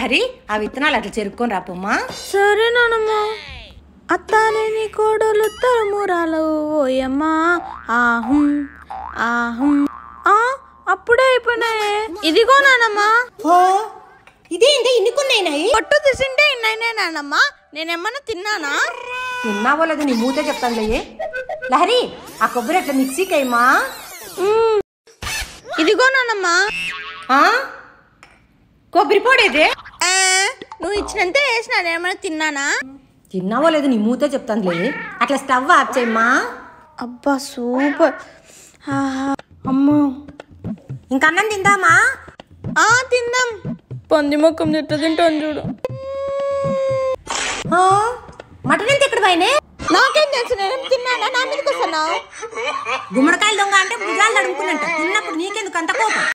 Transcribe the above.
హరి ఆ విత్తనాలు అట్లా చెరుక్కొని రాపమ్మా సరే నానమ్మా అత్తానే నీ కోడలు తరుమురాలు ఓయమ్మా ఆహుం ఆహుం ఆ అప్పుడే అయిపోయినాయే ఇదిగో నానమ్మా ఓ ఇదేంటి ఇన్ని పట్టు తీసింటే ఇన్నైనా నానమ్మా నేనేమన్నా తిన్నానా తిన్నావో లేదు నీ మూతే చెప్తానులే లహరి ఆ కొబ్బరి అట్లా మిక్సీకి అయ్యమా ఇదిగో నానమ్మా ఆ కొబ్బరి పొడి ఇది నువ్వు ఇచ్చినంత వేసిన ఏమైనా తిన్నానా తిన్నావో లేదు నీ మూతే చెప్తాను లేదు అట్లా స్టవ్ ఆఫ్ చేయమ్మా అబ్బా సూపర్ అమ్మో ఇంకా అన్నం తిందామా ఆ తిందాం పంది ముఖం తిట్ట తింటాను చూడు మటన్ ఎంత ఇక్కడ పైన నాకేం తెలుసు తిన్నానా నా మీదకి వస్తున్నావు గుమ్మడికాయలు దొంగ అంటే భుజాలు అడుగుకున్నట్ట తిన్నప్పుడు నీకెందుకు అంత కోపం